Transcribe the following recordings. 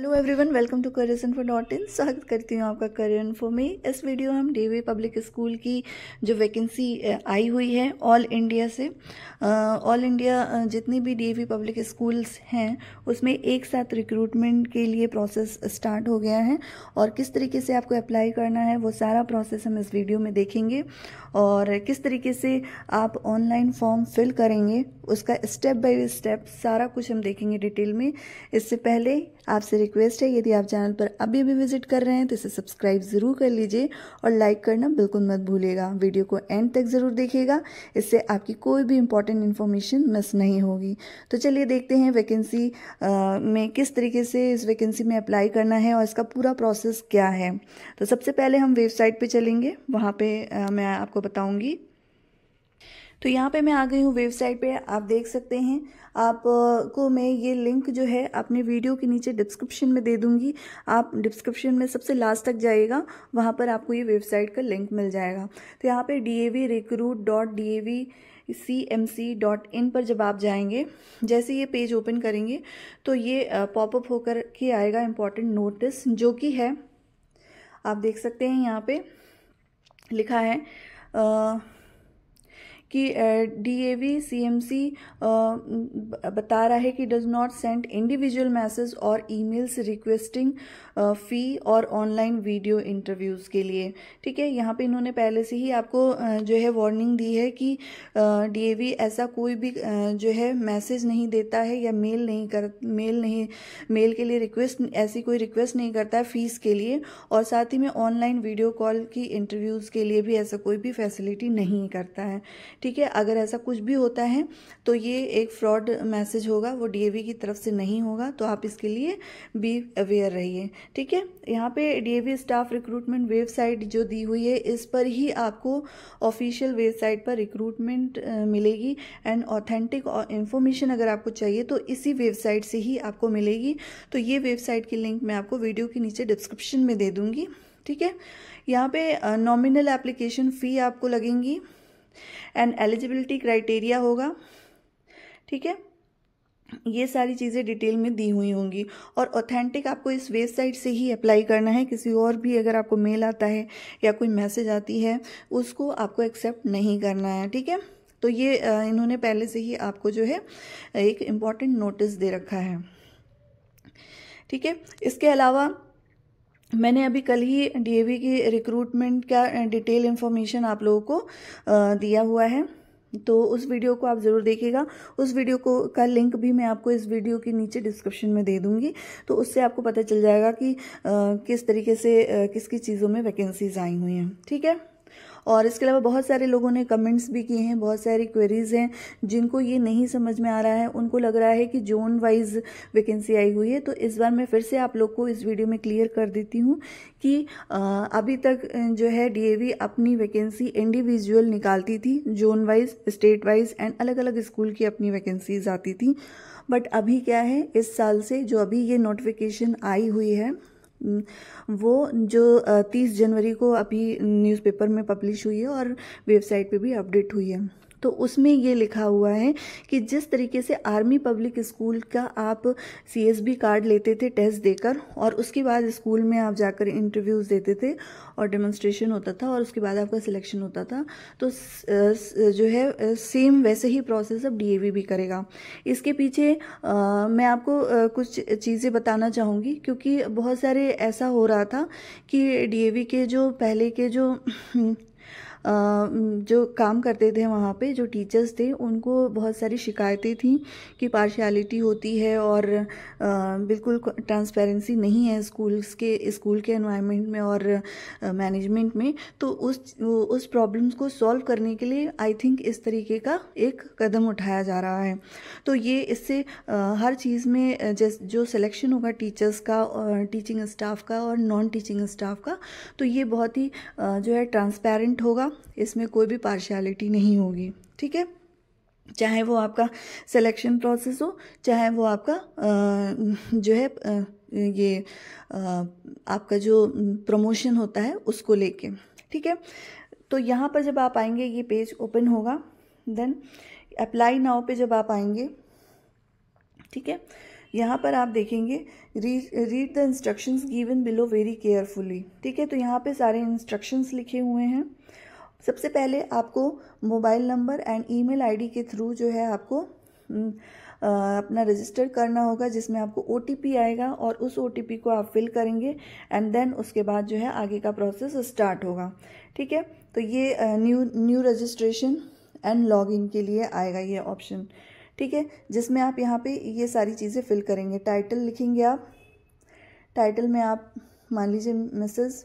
hello everyone welcome to career info dot in स्वागत करती हूँ आपका करियर इन्फो में इस वीडियो में हम डी पब्लिक स्कूल की जो वैकेंसी आई हुई है ऑल इंडिया से ऑल इंडिया जितनी भी डी पब्लिक स्कूल्स हैं उसमें एक साथ रिक्रूटमेंट के लिए प्रोसेस स्टार्ट हो गया है और किस तरीके से आपको अप्लाई करना है वो सारा प्रोसेस हम इस वीडियो में देखेंगे और किस तरीके से आप ऑनलाइन फॉर्म फिल करेंगे उसका स्टेप बाई स्टेप सारा कुछ हम देखेंगे डिटेल में इससे पहले आपसे रिक्वेस्ट है यदि आप चैनल पर अभी अभी विजिट कर रहे हैं तो इसे सब्सक्राइब ज़रूर कर लीजिए और लाइक करना बिल्कुल मत भूलिएगा वीडियो को एंड तक ज़रूर देखिएगा इससे आपकी कोई भी इंपॉर्टेंट इन्फॉर्मेशन मिस नहीं होगी तो चलिए देखते हैं वैकेंसी में किस तरीके से इस वैकेंसी में अप्लाई करना है और इसका पूरा प्रोसेस क्या है तो सबसे पहले हम वेबसाइट पर चलेंगे वहाँ पर मैं आपको बताऊँगी तो यहाँ पे मैं आ गई हूँ वेबसाइट पे आप देख सकते हैं आपको मैं ये लिंक जो है अपने वीडियो के नीचे डिस्क्रिप्शन में दे दूँगी आप डिस्क्रिप्शन में सबसे लास्ट तक जाइएगा वहाँ पर आपको ये वेबसाइट का लिंक मिल जाएगा तो यहाँ पर D A V recruit dot D A V C M C dot in पर जब आप जाएंगे जैसे ये पेज ओपन करेंगे तो ये पॉपअप होकर के आएगा इम्पॉर्टेंट नोटिस जो कि है आप देख सकते हैं यहाँ पे लिखा है आ, कि डीएवी सीएमसी बता रहा है कि does not send individual message और ईमेल्स रिक्वेस्टिंग फ़ी और ऑनलाइन वीडियो इंटरव्यूज़ के लिए ठीक है यहाँ पे इन्होंने पहले से ही आपको जो है वार्निंग दी है कि डीएवी ऐसा कोई भी जो है मैसेज नहीं देता है या मेल नहीं कर मेल नहीं मेल के लिए रिक्वेस्ट ऐसी कोई रिक्वेस्ट नहीं करता है फ़ीस के लिए और साथ ही में ऑनलाइन वीडियो कॉल की इंटरव्यूज़ के लिए भी ऐसा कोई भी फैसिलिटी नहीं करता है ठीक है अगर ऐसा कुछ भी होता है तो ये एक फ्रॉड मैसेज होगा वो डीएवी की तरफ से नहीं होगा तो आप इसके लिए बी अवेयर रहिए ठीक है यहाँ पे डीएवी स्टाफ रिक्रूटमेंट वेबसाइट जो दी हुई है इस पर ही आपको ऑफिशियल वेबसाइट पर रिक्रूटमेंट मिलेगी एंड ऑथेंटिक इन्फॉर्मेशन अगर आपको चाहिए तो इसी वेबसाइट से ही आपको मिलेगी तो ये वेबसाइट की लिंक मैं आपको वीडियो के नीचे डिस्क्रिप्शन में दे दूँगी ठीक है यहाँ पे नॉमिनल एप्लीकेशन फ़ी आपको लगेंगी एंड एलिजिबिलिटी क्राइटेरिया होगा ठीक है ये सारी चीज़ें डिटेल में दी हुई होंगी और ऑथेंटिक आपको इस वेबसाइट से ही अप्लाई करना है किसी और भी अगर आपको मेल आता है या कोई मैसेज आती है उसको आपको एक्सेप्ट नहीं करना है ठीक है तो ये इन्होंने पहले से ही आपको जो है एक इम्पॉर्टेंट नोटिस दे रखा है ठीक है इसके अलावा मैंने अभी कल ही डी की रिक्रूटमेंट का डिटेल इन्फॉर्मेशन आप लोगों को दिया हुआ है तो उस वीडियो को आप ज़रूर देखिएगा उस वीडियो को का लिंक भी मैं आपको इस वीडियो के नीचे डिस्क्रिप्शन में दे दूंगी तो उससे आपको पता चल जाएगा कि आ, किस तरीके से आ, किसकी चीज़ों में वैकेंसीज आई हुई हैं ठीक है और इसके अलावा बहुत सारे लोगों ने कमेंट्स भी किए हैं बहुत सारी क्वेरीज़ हैं जिनको ये नहीं समझ में आ रहा है उनको लग रहा है कि जोन वाइज वैकेंसी आई हुई है तो इस बार मैं फिर से आप लोग को इस वीडियो में क्लियर कर देती हूँ कि अभी तक जो है डी अपनी वैकेंसी इंडिविजुअल निकालती थी zone wise state wise and अलग अलग स्कूल की अपनी वैकेंसीज आती थी बट अभी क्या है इस साल से जो अभी ये नोटिफिकेशन आई हुई है वो जो तीस जनवरी को अभी न्यूज़पेपर में पब्लिश हुई है और वेबसाइट पे भी अपडेट हुई है तो उसमें ये लिखा हुआ है कि जिस तरीके से आर्मी पब्लिक स्कूल का आप सी कार्ड लेते थे टेस्ट देकर और उसके बाद स्कूल में आप जाकर इंटरव्यूज़ देते थे और डेमोन्स्ट्रेशन होता था और उसके बाद आपका सिलेक्शन होता था तो जो है सेम वैसे ही प्रोसेस अब डी भी करेगा इसके पीछे आ, मैं आपको आ, कुछ चीज़ें बताना चाहूँगी क्योंकि बहुत सारे ऐसा हो रहा था कि डी के जो पहले के जो जो काम करते थे वहाँ पे जो टीचर्स थे उनको बहुत सारी शिकायतें थी कि पार्शियलिटी होती है और बिल्कुल ट्रांसपेरेंसी नहीं है स्कूल्स के स्कूल के एनवायरनमेंट में और मैनेजमेंट में तो उस उस प्रॉब्लम्स को सॉल्व करने के लिए आई थिंक इस तरीके का एक कदम उठाया जा रहा है तो ये इससे हर चीज़ में जैस जो सिलेक्शन होगा टीचर्स का और टीचिंग स्टाफ का और नॉन टीचिंग स्टाफ का तो ये बहुत ही जो है ट्रांसपेरेंट होगा होगा इसमें कोई भी पार्शियलिटी नहीं होगी ठीक है चाहे वो आपका सिलेक्शन प्रोसेस हो चाहे वो आपका जो है ये आपका जो प्रमोशन होता है उसको लेके ठीक है तो यहाँ पर जब आप आएंगे ये पेज ओपन होगा देन अप्लाई नाउ पे जब आप आएंगे ठीक है यहाँ पर आप देखेंगे read the instructions given below very carefully ठीक है तो यहाँ पे सारे इंस्ट्रक्शंस लिखे हुए हैं सबसे पहले आपको mobile number and email ID के थ्रू जो है आपको हम्म, अपना रजिस्टर करना होगा जिसमें आपको ओ आएगा और उस ओ को आप फिल करेंगे एंड देन उसके बाद जो है आगे का प्रोसेस स्टार्ट होगा ठीक है तो ये new new registration and login के लिए आएगा ये ऑप्शन ठीक है जिसमें आप यहाँ पे ये सारी चीज़ें फिल करेंगे टाइटल लिखेंगे आप टाइटल में आप मान लीजिए मिसेज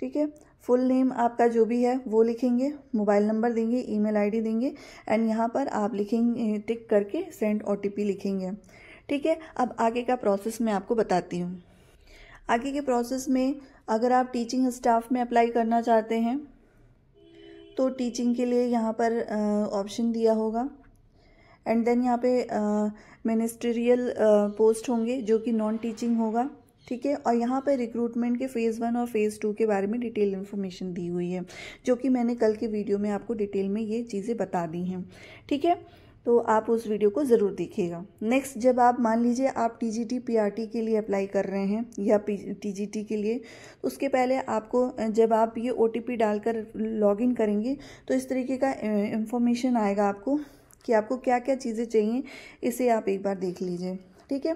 ठीक है फुल नेम आपका जो भी है वो लिखेंगे मोबाइल नंबर देंगे ईमेल आईडी देंगे एंड यहाँ पर आप लिखेंगे टिक करके सेंड ओ लिखेंगे ठीक है अब आगे का प्रोसेस मैं आपको बताती हूँ आगे के प्रोसेस में अगर आप टीचिंग स्टाफ में अप्लाई करना चाहते हैं तो टीचिंग के लिए यहाँ पर ऑप्शन दिया होगा एंड देन यहाँ पे मिनिस्ट्रियल पोस्ट होंगे जो कि नॉन टीचिंग होगा ठीक है और यहाँ पर रिक्रूटमेंट के फ़ेज़ वन और फ़ेज़ टू के बारे में डिटेल इन्फॉर्मेशन दी हुई है जो कि मैंने कल के वीडियो में आपको डिटेल में ये चीज़ें बता दी हैं ठीक है तो आप उस वीडियो को ज़रूर देखिएगा नेक्स्ट जब आप मान लीजिए आप T G T P R T के लिए अप्लाई कर रहे हैं या टी जी टी के लिए तो उसके पहले आपको जब आप ये ओ टी पी डालकर लॉग इन करेंगे तो इस तरीके का इंफॉर्मेशन आएगा आपको कि आपको क्या क्या चीज़ें चाहिए इसे आप एक बार देख लीजिए ठीक है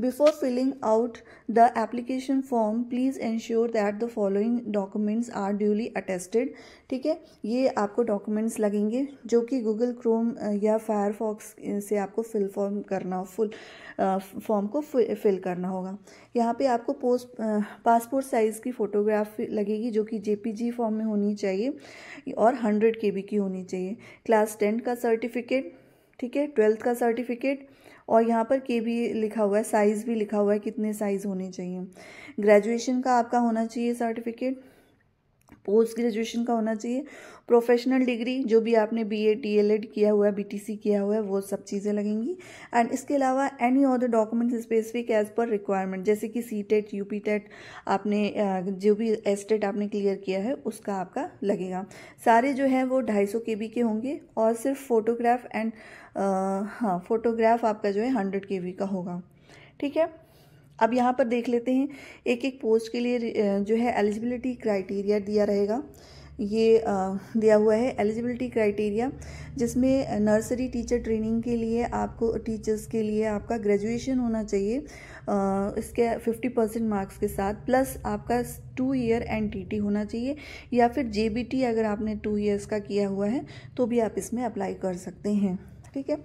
before filling out the application form please ensure that the following documents are duly attested ठीक है ये आपको डॉक्यूमेंट्स लगेंगे जो कि गूगल क्रोम या फायरफॉक्स से आपको फिल फॉर्म करना फुल फॉर्म को फिल करना होगा यहाँ पे आपको पोस्ट पासपोर्ट साइज़ की फ़ोटोग्राफ लगेगी जो कि जेपीजी फॉर्म में होनी चाहिए और हंड्रेड के की होनी चाहिए क्लास टेंथ का सर्टिफिकेट ठीक है ट्वेल्थ का सर्टिफिकेट और यहाँ पर के भी लिखा हुआ है साइज़ भी लिखा हुआ है कितने साइज़ होने चाहिए ग्रेजुएशन का आपका होना चाहिए सर्टिफिकेट पोस्ट ग्रेजुएशन का होना चाहिए प्रोफेशनल डिग्री जो भी आपने B A T L Ed किया हुआ है बी टी सी किया हुआ है वो सब चीज़ें लगेंगी एंड इसके अलावा any other document specific as per requirement जैसे कि C TET U P TET आपने जो भी एस टेट e आपने क्लियर किया है उसका आपका लगेगा सारे जो है वो ढाई सौ के बी के होंगे और सिर्फ फ़ोटोग्राफ एंड हाँ फोटोग्राफ आपका जो है हंड्रेड के बी का होगा ठीक है अब यहाँ पर देख लेते हैं एक एक पोस्ट के लिए जो है एलिजिबिलिटी क्राइटेरिया दिया रहेगा ये दिया हुआ है एलिजिबिलिटी क्राइटेरिया जिसमें नर्सरी टीचर ट्रेनिंग के लिए आपको टीचर्स के लिए आपका ग्रेजुएशन होना चाहिए इसके 50 परसेंट मार्क्स के साथ प्लस आपका टू ईयर एन टी होना चाहिए या फिर जे अगर आपने टू ईयर्स का किया हुआ है तो भी आप इसमें अप्लाई कर सकते हैं ठीक है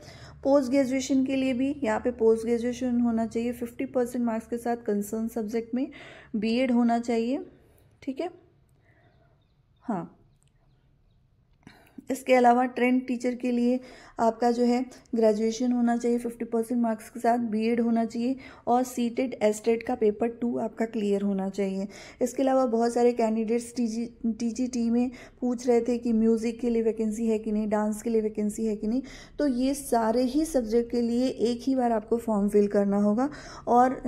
पोस्ट ग्रेजुएशन के लिए भी यहाँ पे पोस्ट ग्रेजुएशन होना चाहिए फिफ्टी परसेंट मार्क्स के साथ कंसर्न सब्जेक्ट में बीएड होना चाहिए ठीक है हाँ इसके अलावा ट्रेंड टीचर के लिए आपका जो है ग्रेजुएशन होना चाहिए फिफ्टी परसेंट मार्क्स के साथ बीएड होना चाहिए और सी टेट एस का पेपर टू आपका क्लियर होना चाहिए इसके अलावा बहुत सारे कैंडिडेट्स टीजी टी में पूछ रहे थे कि म्यूज़िक के लिए वैकेंसी है कि नहीं डांस के लिए वैकेंसी है कि नहीं तो ये सारे ही सब्जेक्ट के लिए एक ही बार आपको फॉर्म फिल करना होगा और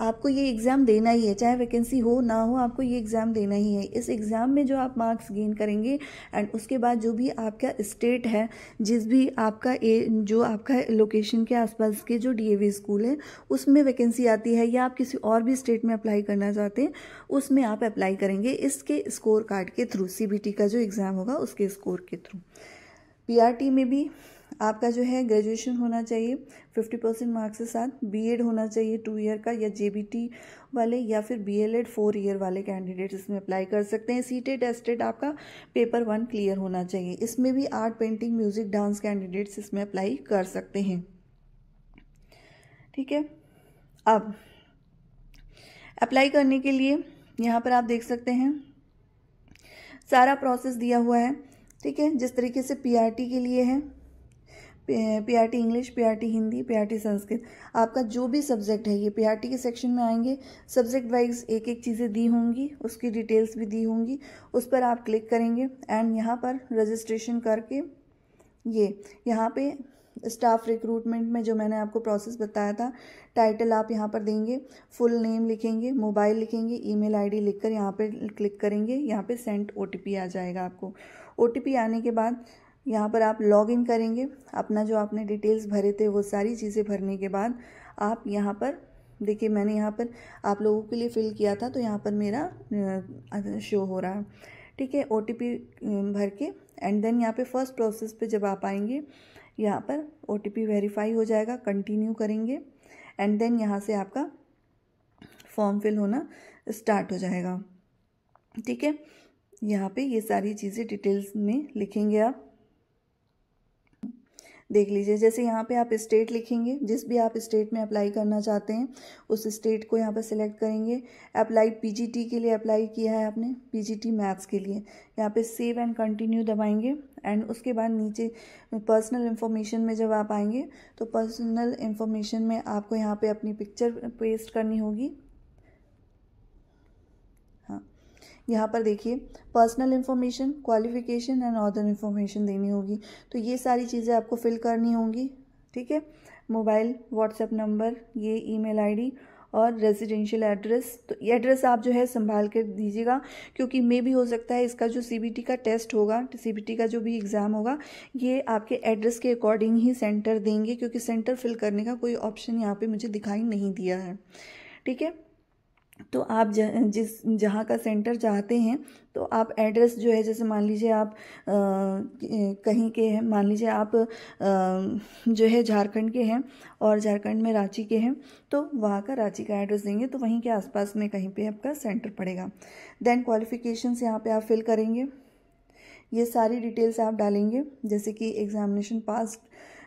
आपको ये एग्ज़ाम देना ही है चाहे वैकेंसी हो ना हो आपको ये एग्ज़ाम देना ही है इस एग्ज़ाम में जो आप मार्क्स गेन करेंगे एंड उसके बाद जो भी आप आपका स्टेट है जिस भी आपका ए जो आपका लोकेशन के आसपास के जो डीएवी स्कूल है उसमें वैकेंसी आती है या आप किसी और भी स्टेट में अप्लाई करना चाहते हैं उसमें आप अप्लाई करेंगे इसके स्कोर कार्ड के थ्रू सी का जो एग्ज़ाम होगा उसके स्कोर के थ्रू पी में भी आपका जो है ग्रेजुएशन होना चाहिए फिफ्टी परसेंट मार्क्स के साथ बीएड होना चाहिए टू ईयर का या जेबीटी वाले या फिर बीएलएड फोर ईयर वाले कैंडिडेट इसमें अप्लाई कर सकते हैं सीटेड एस्टेड e e आपका पेपर वन क्लियर होना चाहिए इसमें भी art painting music dance candidates इसमें अप्लाई कर सकते हैं ठीक है अब अप्लाई करने के लिए यहाँ पर आप देख सकते हैं सारा प्रोसेस दिया हुआ है ठीक है जिस तरीके से पीआरटी के लिए है P R T English P R T Hindi P R T Sanskrit आपका जो भी सब्जेक्ट है ये पी आर टी के सेक्शन में आएंगे सब्जेक्ट वाइज एक एक चीज़ें दी होंगी उसकी डिटेल्स भी दी होंगी उस पर आप क्लिक करेंगे एंड यहाँ पर रजिस्ट्रेशन करके ये यहाँ पे स्टाफ रिक्रूटमेंट में जो मैंने आपको प्रोसेस बताया था टाइटल आप यहाँ पर देंगे फुल नेम लिखेंगे मोबाइल लिखेंगे ईमेल आईडी लिखकर यहाँ पर क्लिक करेंगे यहाँ पे सेंड ओटीपी आ जाएगा आपको ओटीपी आने के बाद यहाँ पर आप लॉग इन करेंगे अपना जो आपने डिटेल्स भरे थे वो सारी चीज़ें भरने के बाद आप यहाँ पर देखिए मैंने यहाँ पर आप लोगों के लिए फ़िल किया था तो यहाँ पर मेरा शो हो रहा है ठीक है ओ भर के एंड देन यहाँ पे फर्स्ट प्रोसेस पे जब आप आएंगे यहाँ पर ओ वेरीफाई हो जाएगा कंटिन्यू करेंगे एंड देन यहाँ से आपका फॉर्म फिल होना स्टार्ट हो जाएगा ठीक है यहाँ पे ये सारी चीज़ें डिटेल्स में लिखेंगे आप देख लीजिए जैसे यहाँ पे आप स्टेट लिखेंगे जिस भी आप स्टेट में अप्लाई करना चाहते हैं उस स्टेट को यहाँ पर सिलेक्ट करेंगे अप्लाई पीजीटी के लिए अप्लाई किया है आपने पीजीटी मैथ्स के लिए यहाँ पे सेव एंड कंटिन्यू दबाएंगे एंड उसके बाद नीचे पर्सनल इन्फॉर्मेशन में जब आप आएंगे तो पर्सनल इन्फॉर्मेशन में आपको यहाँ पे अपनी पिक्चर पेस्ट करनी होगी यहाँ पर देखिए personal information qualification and other information देनी होगी तो ये सारी चीज़ें आपको फिल करनी होंगी ठीक है मोबाइल व्हाट्सएप नंबर ये ईमेल आईडी और रेजिडेंशियल एड्रेस तो ये एड्रेस आप जो है संभाल कर दीजिएगा क्योंकि मे भी हो सकता है इसका जो सी का टेस्ट होगा सी का जो भी एग्ज़ाम होगा ये आपके एड्रेस के अकॉर्डिंग ही सेंटर देंगे क्योंकि सेंटर फिल करने का कोई ऑप्शन यहाँ पे मुझे दिखाई नहीं दिया है ठीक है तो आप जिस जहाँ का सेंटर चाहते हैं तो आप एड्रेस जो है जैसे मान लीजिए आप आ, कहीं के हैं मान लीजिए आप आ, जो है झारखंड के हैं और झारखंड में रांची के हैं तो वहाँ का रांची का एड्रेस देंगे तो वहीं के आसपास में कहीं पे आपका सेंटर पड़ेगा देन क्वालिफिकेशंस यहाँ पे आप फिल करेंगे ये सारी डिटेल्स आप डालेंगे जैसे कि एग्जामिनेशन पास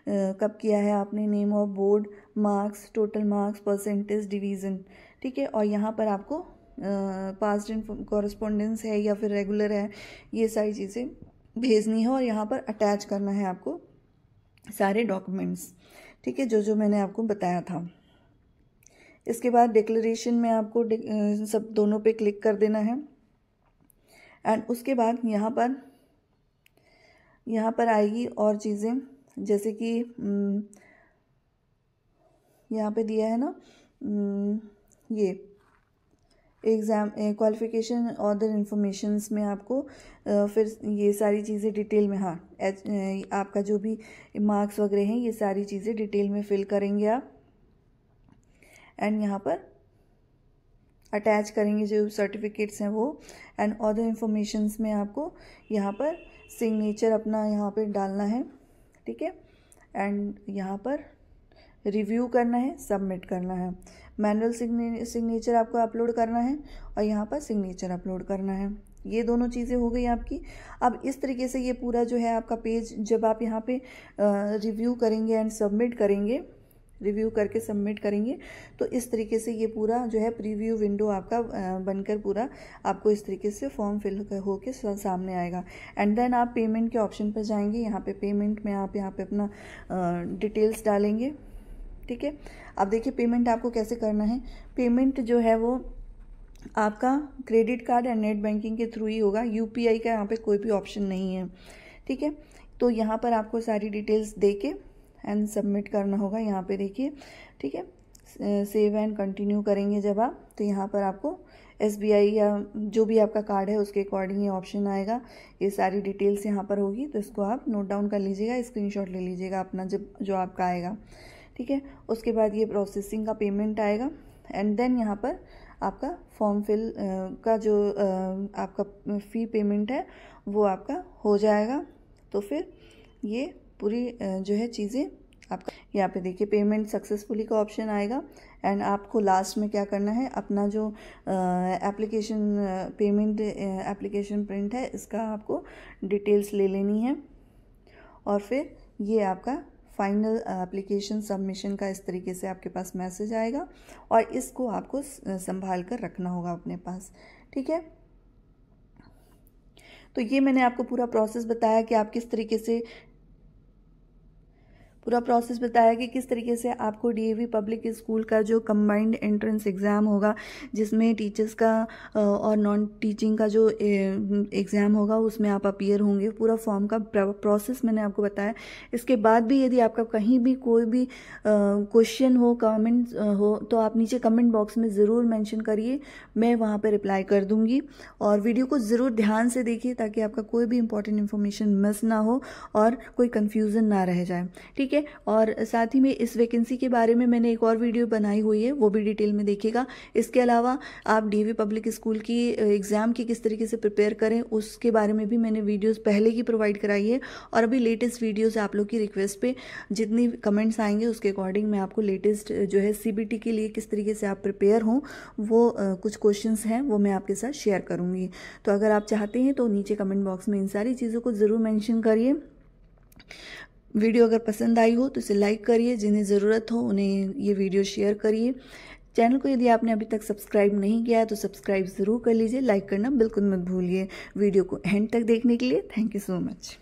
कब किया है आपने name of board marks total marks percentage division ठीक है और यहाँ पर आपको पास्ट इन कॉरस्पॉन्डेंस है या फिर रेगुलर है ये सारी चीज़ें भेजनी है और यहाँ पर अटैच करना है आपको सारे डॉक्यूमेंट्स ठीक है जो जो मैंने आपको बताया था इसके बाद डिक्लेरेशन में आपको सब दोनों पे क्लिक कर देना है एंड उसके बाद यहाँ पर यहाँ पर आएगी और चीज़ें जैसे कि हम्म, यहाँ पे दिया है ना हम्म, ये एग्ज़ाम क्वालिफिकेशन और अदर इन्फॉर्मेशंस में आपको फिर ये सारी चीज़ें डिटेल में हाँ आपका जो भी मार्क्स वगैरह हैं ये सारी चीज़ें डिटेल में फिल करेंगे आप एंड यहाँ पर अटैच करेंगे जो सर्टिफिकेट्स हैं वो एंड अदर इंफॉर्मेशंस में आपको यहाँ पर सिग्नेचर अपना यहाँ पर डालना है ठीक है एंड यहाँ पर रिव्यू करना है सबमिट करना है मैनुअल सिग्नेचर आपको अपलोड करना है और यहाँ पर सिग्नेचर अपलोड करना है ये दोनों चीज़ें हो गई आपकी अब इस तरीके से ये पूरा जो है आपका पेज जब आप यहाँ पे रिव्यू करेंगे एंड सबमिट करेंगे रिव्यू करके सबमिट करेंगे तो इस तरीके से ये पूरा जो है प्रीव्यू विंडो आपका बनकर पूरा आपको इस तरीके से फॉर्म फिल होके सामने आएगा एंड देन आप पेमेंट के ऑप्शन पर जाएंगे यहाँ पे पेमेंट में आप यहाँ पे अपना डिटेल्स डालेंगे ठीक है अब देखिए पेमेंट आपको कैसे करना है पेमेंट जो है वो आपका credit card and net banking के थ्रू ही होगा यूपीआई का यहाँ पे कोई भी ऑप्शन नहीं है ठीक है तो यहाँ पर आपको सारी डिटेल्स दे के एंड सबमिट करना होगा यहाँ पे देखिए ठीक है सेव एंड कंटिन्यू करेंगे जब आप तो यहाँ पर आपको एस या जो भी आपका कार्ड है उसके अकॉर्डिंग ये ऑप्शन आएगा ये सारी डिटेल्स यहाँ पर होगी तो इसको आप नोट डाउन कर लीजिएगा स्क्रीनशॉट ले लीजिएगा अपना जब जो आपका आएगा ठीक है उसके बाद ये प्रोसेसिंग का पेमेंट आएगा एंड देन यहाँ पर आपका फॉर्म फिल का जो आपका फ़ी पेमेंट है वो आपका हो जाएगा तो फिर ये पूरी जो है चीज़ें आपका यहाँ पे देखिए पेमेंट सक्सेसफुली का ऑप्शन आएगा एंड आपको लास्ट में क्या करना है अपना जो एप्लीकेशन पेमेंट एप्लीकेशन प्रिंट है इसका आपको डिटेल्स ले लेनी है और फिर ये आपका फाइनल एप्लीकेशन सबमिशन का इस तरीके से आपके पास मैसेज आएगा और इसको आपको uh, संभाल कर रखना होगा अपने पास ठीक है तो ये मैंने आपको पूरा प्रोसेस बताया कि आप किस तरीके से पूरा प्रोसेस बताया कि किस तरीके से आपको डीएवी पब्लिक स्कूल का जो कम्बाइंड एंट्रेंस एग्ज़ाम होगा जिसमें टीचर्स का और नॉन टीचिंग का जो एग्ज़ाम होगा उसमें आप अपियर होंगे पूरा फॉर्म का प्रोसेस मैंने आपको बताया इसके बाद भी यदि आपका कहीं भी कोई भी क्वेश्चन हो कमेंट हो तो आप नीचे कमेंट बॉक्स में ज़रूर मैंशन करिए मैं वहाँ पर रिप्लाई कर दूँगी और वीडियो को ज़रूर ध्यान से देखिए ताकि आपका कोई भी इंपॉर्टेंट इन्फॉर्मेशन मिस ना हो और कोई कन्फ्यूज़न ना रह जाए ठीक ठीक है और साथ ही में इस वैकेंसी के बारे में मैंने एक और वीडियो बनाई हुई है वो भी डिटेल में देखिएगा इसके अलावा आप डीवी पब्लिक स्कूल की एग्ज़ाम की किस तरीके से प्रिपेयर करें उसके बारे में भी मैंने वीडियोस पहले ही प्रोवाइड कराई है और अभी लेटेस्ट वीडियोस आप लोग की रिक्वेस्ट पे जितनी कमेंट्स आएंगे उसके अकॉर्डिंग मैं आपको लेटेस्ट जो है सी के लिए किस तरीके से आप प्रिपेयर हों वो कुछ क्वेश्चन हैं वो मैं आपके साथ शेयर करूँगी तो अगर आप चाहते हैं तो नीचे कमेंट बॉक्स में इन सारी चीज़ों को ज़रूर मैंशन करिए वीडियो अगर पसंद आई हो तो इसे लाइक करिए जिन्हें ज़रूरत हो उन्हें ये वीडियो शेयर करिए चैनल को यदि आपने अभी तक सब्सक्राइब नहीं किया है तो सब्सक्राइब ज़रूर कर लीजिए लाइक करना बिल्कुल मत भूलिए वीडियो को एंड तक देखने के लिए थैंक यू सो मच